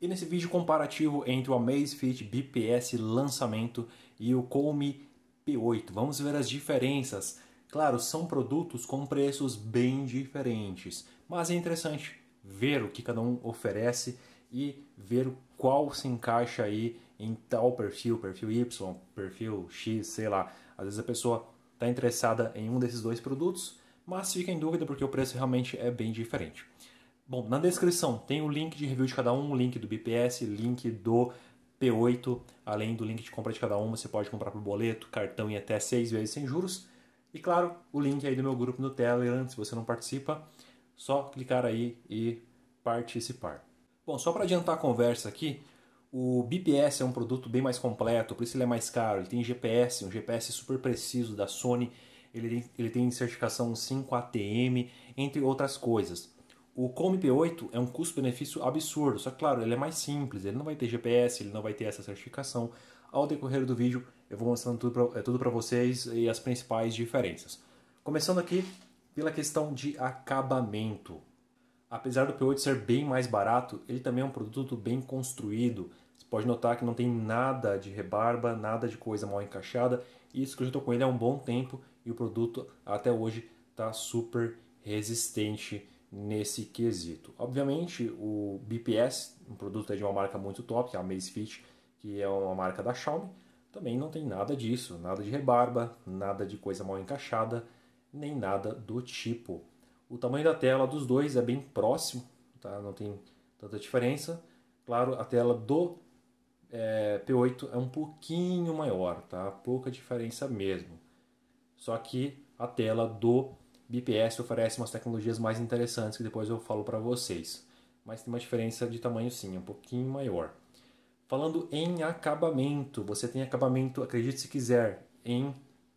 E nesse vídeo comparativo entre o Amazfit BPS lançamento e o Colme P8, vamos ver as diferenças. Claro, são produtos com preços bem diferentes, mas é interessante ver o que cada um oferece e ver qual se encaixa aí em tal perfil, perfil Y, perfil X, sei lá. Às vezes a pessoa está interessada em um desses dois produtos, mas fica em dúvida porque o preço realmente é bem diferente. Bom, na descrição tem o link de review de cada um, o link do BPS, link do P8, além do link de compra de cada um você pode comprar por boleto, cartão e até seis vezes sem juros. E claro, o link aí do meu grupo no Telegram, se você não participa, só clicar aí e participar. Bom, só para adiantar a conversa aqui, o BPS é um produto bem mais completo, por isso ele é mais caro. Ele tem GPS, um GPS super preciso da Sony, ele tem, ele tem certificação 5ATM, entre outras coisas. O Chrome P8 é um custo-benefício absurdo, só que claro, ele é mais simples, ele não vai ter GPS, ele não vai ter essa certificação. Ao decorrer do vídeo eu vou mostrando tudo para é, vocês e as principais diferenças. Começando aqui pela questão de acabamento. Apesar do P8 ser bem mais barato, ele também é um produto bem construído. Você pode notar que não tem nada de rebarba, nada de coisa mal encaixada. Isso que eu estou com ele há um bom tempo e o produto até hoje está super resistente nesse quesito. Obviamente, o BPS, um produto de uma marca muito top, que é a Amazfit, que é uma marca da Xiaomi, também não tem nada disso, nada de rebarba, nada de coisa mal encaixada, nem nada do tipo. O tamanho da tela dos dois é bem próximo, tá? não tem tanta diferença. Claro, a tela do é, P8 é um pouquinho maior, tá? pouca diferença mesmo. Só que a tela do BPS oferece umas tecnologias mais interessantes que depois eu falo para vocês, mas tem uma diferença de tamanho sim, é um pouquinho maior. Falando em acabamento, você tem acabamento, acredite se quiser, em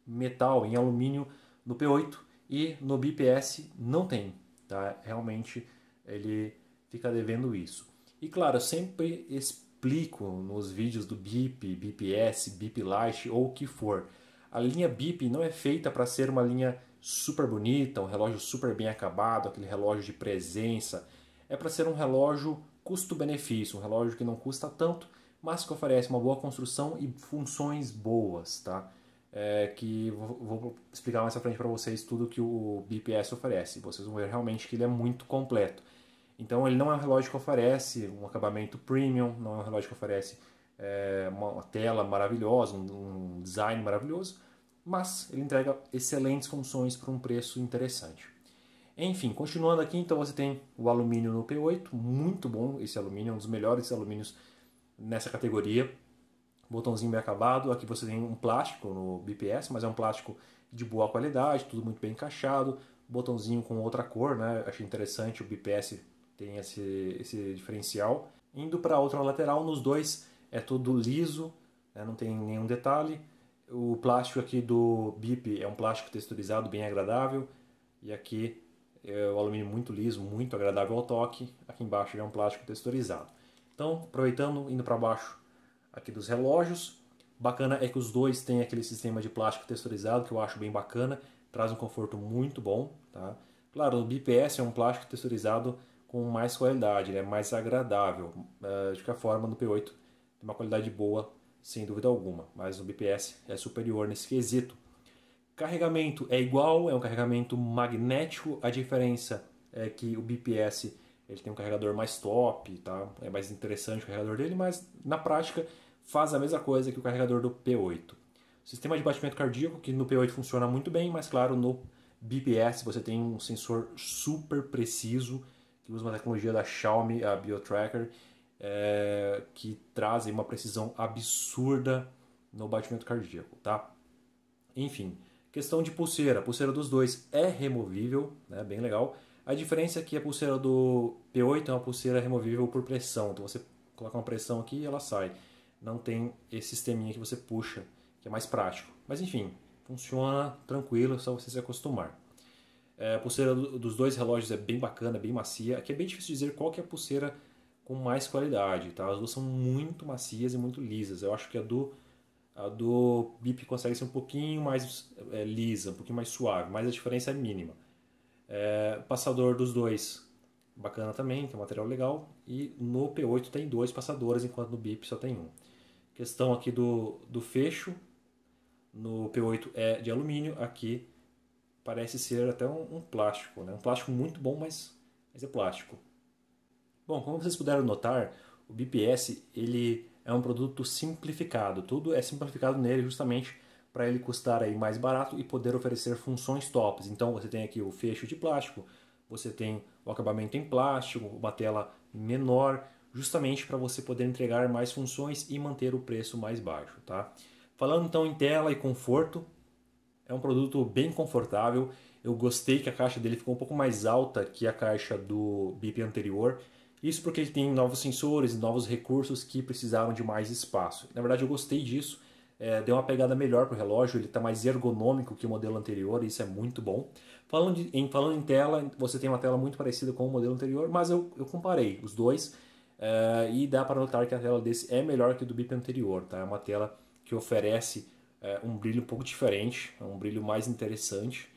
metal, em alumínio no P8 e no BPS não tem, tá? Realmente ele fica devendo isso. E claro, eu sempre explico nos vídeos do BIP, BPS, BIP Light ou o que for. A linha BIP não é feita para ser uma linha super bonita, um relógio super bem acabado, aquele relógio de presença. É para ser um relógio custo-benefício, um relógio que não custa tanto, mas que oferece uma boa construção e funções boas, tá? É, que vou, vou, explicar mais à frente para vocês tudo que o BPS oferece. Vocês vão ver realmente que ele é muito completo. Então ele não é um relógio que oferece um acabamento premium, não é um relógio que oferece é, uma tela maravilhosa, um, um design maravilhoso, mas ele entrega excelentes funções por um preço interessante. Enfim, continuando aqui, então você tem o alumínio no P8, muito bom esse alumínio, é um dos melhores alumínios nessa categoria. Botãozinho bem acabado, aqui você tem um plástico no BPS, mas é um plástico de boa qualidade, tudo muito bem encaixado, botãozinho com outra cor, né? Achei interessante, o BPS tem esse, esse diferencial. Indo para a outra lateral, nos dois é todo liso, né? não tem nenhum detalhe o plástico aqui do BIP é um plástico texturizado bem agradável. E aqui é o alumínio muito liso, muito agradável ao toque. Aqui embaixo já é um plástico texturizado. Então, aproveitando, indo para baixo aqui dos relógios. Bacana é que os dois têm aquele sistema de plástico texturizado que eu acho bem bacana. Traz um conforto muito bom, tá? Claro, o BPS é um plástico texturizado com mais qualidade, é né? mais agradável. Eh, de qualquer forma, no P8 tem uma qualidade boa sem dúvida alguma, mas o BPS é superior nesse quesito. Carregamento é igual, é um carregamento magnético, a diferença é que o BPS ele tem um carregador mais top, tá? é mais interessante o carregador dele, mas na prática faz a mesma coisa que o carregador do P8. Sistema de batimento cardíaco, que no P8 funciona muito bem, mas claro, no BPS você tem um sensor super preciso, que usa uma tecnologia da Xiaomi, a BioTracker, é, que trazem uma precisão absurda no batimento cardíaco, tá? Enfim, questão de pulseira. A pulseira dos dois é removível, né? Bem legal. A diferença é que a pulseira do P8 é uma pulseira removível por pressão. Então você coloca uma pressão aqui e ela sai. Não tem esse sisteminha que você puxa, que é mais prático. Mas enfim, funciona tranquilo, é só você se acostumar. É, a pulseira dos dois relógios é bem bacana, bem macia. Aqui é bem difícil dizer qual que é a pulseira com mais qualidade, tá? As duas são muito macias e muito lisas. Eu acho que a do a do Bip consegue ser um pouquinho mais é, lisa, um pouquinho mais suave, mas a diferença é mínima. É, passador dos dois, bacana também, que é um material legal. E no P8 tem dois passadores, enquanto no Bip só tem um. Questão aqui do, do fecho, no P8 é de alumínio, aqui parece ser até um, um plástico, né? Um plástico muito bom, mas, mas é plástico. Bom, como vocês puderam notar, o BPS ele é um produto simplificado. Tudo é simplificado nele justamente para ele custar aí mais barato e poder oferecer funções tops. Então você tem aqui o fecho de plástico, você tem o acabamento em plástico, uma tela menor, justamente para você poder entregar mais funções e manter o preço mais baixo, tá? Falando então em tela e conforto, é um produto bem confortável. Eu gostei que a caixa dele ficou um pouco mais alta que a caixa do BIP anterior. Isso porque ele tem novos sensores, novos recursos que precisaram de mais espaço. Na verdade, eu gostei disso. É, deu uma pegada melhor para o relógio, ele está mais ergonômico que o modelo anterior, e isso é muito bom. Falando, de, em, falando em tela, você tem uma tela muito parecida com o modelo anterior, mas eu, eu comparei os dois é, e dá para notar que a tela desse é melhor que a do BIP anterior. Tá? É uma tela que oferece é, um brilho um pouco diferente, é um brilho mais interessante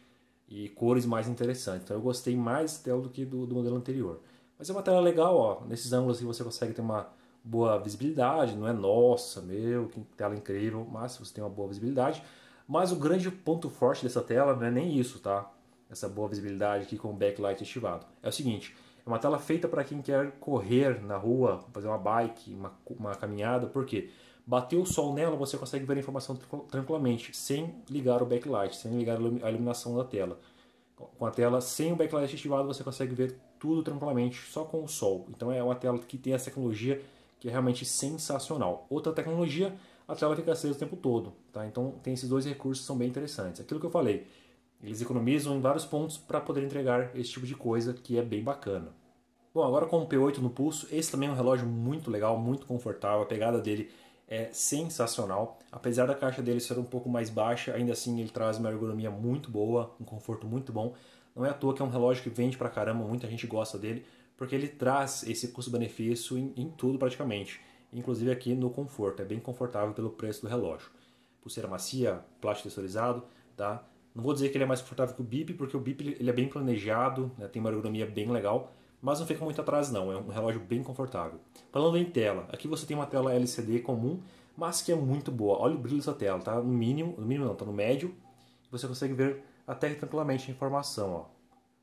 e cores mais interessantes. Então eu gostei mais da tela do que do, do modelo anterior. Mas é uma tela legal, ó. Nesses ângulos aqui você consegue ter uma boa visibilidade, não é nossa, meu, que tela incrível, mas você tem uma boa visibilidade. Mas o grande ponto forte dessa tela não é nem isso, tá? Essa boa visibilidade aqui com o backlight ativado. É o seguinte, é uma tela feita para quem quer correr na rua, fazer uma bike, uma, uma caminhada, porque bateu o sol nela, você consegue ver a informação tranquilamente, sem ligar o backlight, sem ligar a iluminação da tela. Com a tela sem o backlight ativado, você consegue ver tudo tranquilamente, só com o sol. Então é uma tela que tem essa tecnologia que é realmente sensacional. Outra tecnologia, a tela fica acesa o tempo todo. Tá? Então tem esses dois recursos que são bem interessantes. Aquilo que eu falei, eles economizam em vários pontos para poder entregar esse tipo de coisa que é bem bacana. Bom, agora com o P8 no pulso, esse também é um relógio muito legal, muito confortável, a pegada dele é sensacional. Apesar da caixa dele ser um pouco mais baixa, ainda assim ele traz uma ergonomia muito boa, um conforto muito bom. Não é à toa que é um relógio que vende pra caramba, muita gente gosta dele, porque ele traz esse custo-benefício em, em, tudo praticamente, inclusive aqui no conforto. É bem confortável pelo preço do relógio. Pulseira macia, plástico texturizado, tá? Não vou dizer que ele é mais confortável que o Bip, porque o Bip ele é bem planejado, né? tem uma ergonomia bem legal, mas não fica muito atrás não, é um relógio bem confortável. Falando em tela, aqui você tem uma tela LCD comum, mas que é muito boa. Olha o brilho dessa tela, tá? No mínimo, no mínimo não, tá no médio. Você consegue ver até tranquilamente a informação.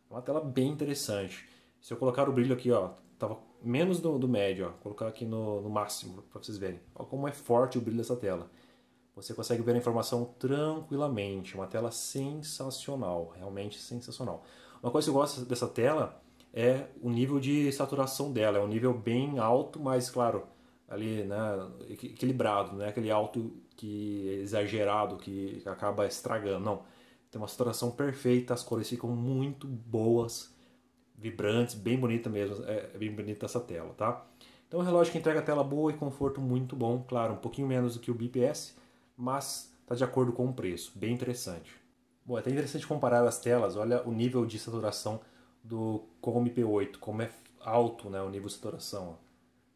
Ó. É uma tela bem interessante. Se eu colocar o brilho aqui, ó, tava menos do, do médio, ó, Vou colocar aqui no, no máximo para vocês verem. Olha como é forte o brilho dessa tela. Você consegue ver a informação tranquilamente. Uma tela sensacional, realmente sensacional. Uma coisa que eu gosto dessa tela é o nível de saturação dela. É um nível bem alto, mas claro, ali, né, equilibrado, não é aquele alto que é exagerado que acaba estragando, não. Tem uma saturação perfeita, as cores ficam muito boas, vibrantes, bem bonita mesmo, é, é bem bonita essa tela, tá? Então é um relógio que entrega tela boa e conforto muito bom, claro, um pouquinho menos do que o BPS, mas tá de acordo com o preço, bem interessante. Bom, é até interessante comparar as telas, olha o nível de saturação do Chrome P8, como é alto né, o nível de saturação. Ó.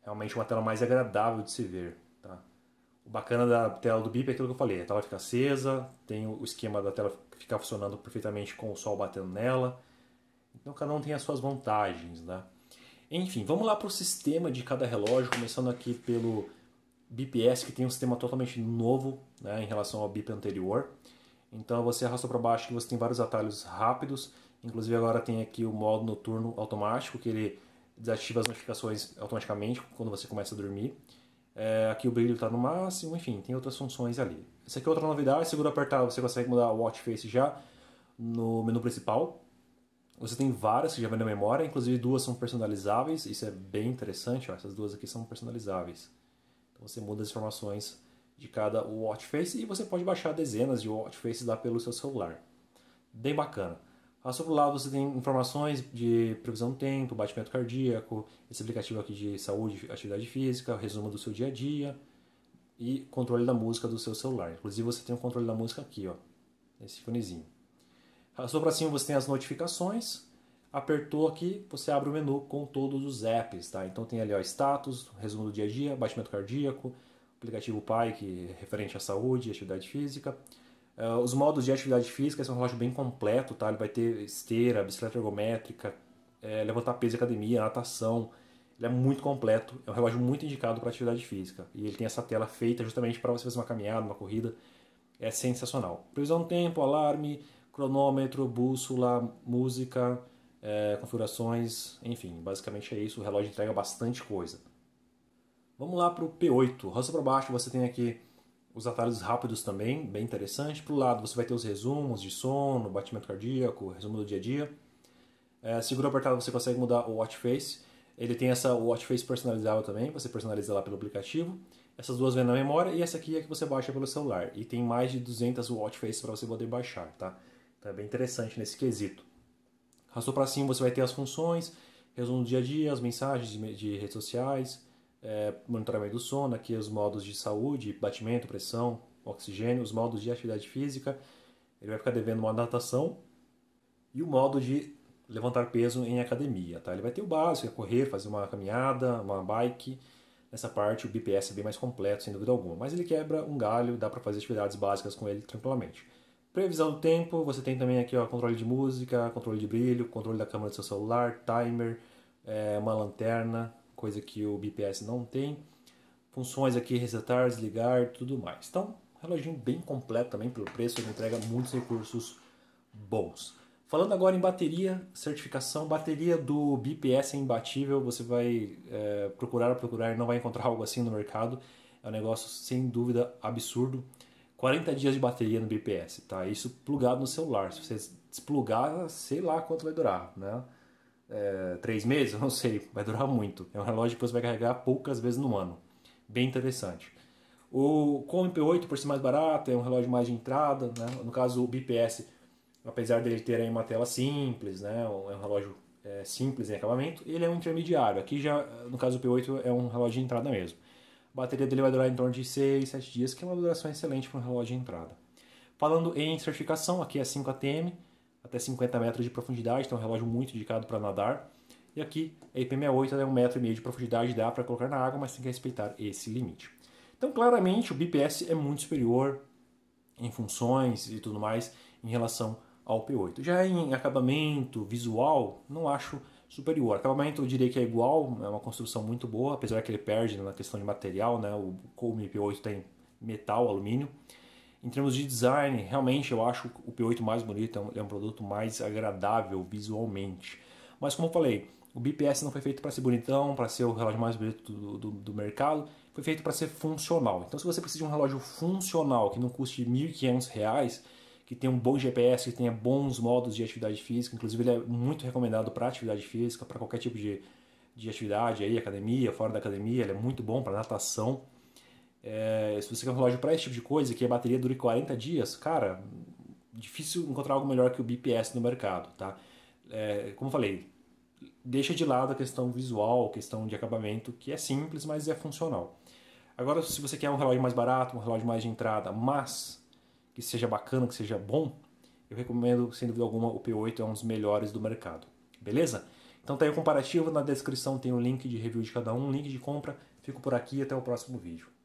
Realmente uma tela mais agradável de se ver. Tá? O bacana da tela do BIP é aquilo que eu falei, a tela fica acesa, tem o esquema da tela ficar funcionando perfeitamente com o sol batendo nela. Então cada um tem as suas vantagens, né? Enfim, vamos lá para o sistema de cada relógio, começando aqui pelo BPS, que tem um sistema totalmente novo né, em relação ao BIP anterior. Então você arrasta para baixo que você tem vários atalhos rápidos, inclusive agora tem aqui o modo noturno automático, que ele desativa as notificações automaticamente quando você começa a dormir. É, aqui o brilho está no máximo, enfim, tem outras funções ali. Essa aqui é outra novidade, segura apertar, você consegue mudar o watch face já no menu principal. Você tem várias que já vem na memória, inclusive duas são personalizáveis, isso é bem interessante, ó, essas duas aqui são personalizáveis. Então você muda as informações de cada watch face e você pode baixar dezenas de watch faces lá pelo seu celular. Bem bacana sobre o lado você tem informações de previsão do tempo, batimento cardíaco, esse aplicativo aqui de saúde, atividade física, resumo do seu dia a dia e controle da música do seu celular. Inclusive você tem o controle da música aqui, ó, nesse fonezinho. Sobre para cima você tem as notificações. Apertou aqui, você abre o menu com todos os apps, tá? Então tem ali o status, resumo do dia a dia, batimento cardíaco, aplicativo Pai que é referente à saúde, atividade física, Uh, os modos de atividade física, são é um relógio bem completo, tá? Ele vai ter esteira, bicicleta ergométrica, é, levantar peso academia, natação. Ele é muito completo, é um relógio muito indicado para atividade física. E ele tem essa tela feita justamente para você fazer uma caminhada, uma corrida. É sensacional. Previsão do tempo, alarme, cronômetro, bússola, música, é, configurações, enfim, basicamente é isso. O relógio entrega bastante coisa. Vamos lá para o P8. Roça para baixo, você tem aqui os atalhos rápidos também, bem interessante. Para o lado você vai ter os resumos de sono, batimento cardíaco, resumo do dia a dia. É, seguro apertado você consegue mudar o watch face. Ele tem essa watch face personalizável também, você personaliza lá pelo aplicativo. Essas duas vêm na memória e essa aqui é que você baixa pelo celular. E tem mais de 200 watch faces para você poder baixar, tá? Então é bem interessante nesse quesito. Arrastou para cima você vai ter as funções, resumo do dia a dia, as mensagens de redes sociais, é, monitoramento do sono, aqui os modos de saúde, batimento, pressão, oxigênio, os modos de atividade física, ele vai ficar devendo uma modo natação e o modo de levantar peso em academia, tá? Ele vai ter o básico, é correr, fazer uma caminhada, uma bike. Nessa parte o BPS é bem mais completo, sem dúvida alguma, mas ele quebra um galho, dá para fazer atividades básicas com ele tranquilamente. Previsão do tempo, você tem também aqui ó, controle de música, controle de brilho, controle da câmera do seu celular, timer, é, uma lanterna, coisa que o BPS não tem. Funções aqui, resetar, desligar, tudo mais. Então, reloginho bem completo também pelo preço, ele entrega muitos recursos bons. Falando agora em bateria, certificação, bateria do BPS é imbatível, você vai é, procurar, procurar e não vai encontrar algo assim no mercado. É um negócio sem dúvida absurdo. 40 dias de bateria no BPS, tá? Isso plugado no celular. Se você desplugar, sei lá quanto vai durar, né? é, três meses, não sei, vai durar muito. É um relógio que você vai carregar poucas vezes no ano. Bem interessante. O Com MP8, por ser mais barato, é um relógio mais de entrada. Né? No caso, o BPS, apesar dele ter uma tela simples, né? é um relógio é, simples em acabamento, ele é um intermediário. Aqui já, no caso o P8, é um relógio de entrada mesmo. A bateria dele vai durar em torno de 6, 7 dias, que é uma duração excelente para um relógio de entrada. Falando em certificação, aqui é 5 ATM, até 50 metros de profundidade, então é um relógio muito indicado para nadar. E aqui a IP68 é 1,5 um metro e meio de profundidade, dá para colocar na água, mas tem que respeitar esse limite. Então, claramente, o BPS é muito superior em funções e tudo mais em relação ao P8. Já em acabamento visual, não acho superior. Acabamento eu diria que é igual, é uma construção muito boa, apesar que ele perde na questão de material, né? o Colme P8 tem metal, alumínio, em termos de design, realmente eu acho o P8 mais bonito, é, é um produto mais agradável visualmente. Mas como eu falei, o BPS não foi feito para ser bonitão, para ser o relógio mais bonito do, do, do mercado, foi feito para ser funcional. Então se você precisa de um relógio funcional que não custe R$ 1.500, que tenha um bom GPS, que tenha bons modos de atividade física, inclusive ele é muito recomendado para atividade física, para qualquer tipo de, de atividade, aí academia, fora da academia, ele é muito bom para natação. É, se você quer um relógio para esse tipo de coisa, que a bateria dure 40 dias, cara, difícil encontrar algo melhor que o BPS no mercado, tá? É, como falei, deixa de lado a questão visual, questão de acabamento, que é simples, mas é funcional. Agora, se você quer um relógio mais barato, um relógio mais de entrada, mas que seja bacana, que seja bom, eu recomendo, sem dúvida alguma, o P8 é um dos melhores do mercado. Beleza? Então tem tá aí o comparativo, na descrição tem o link de review de cada um, link de compra. Fico por aqui, até o próximo vídeo.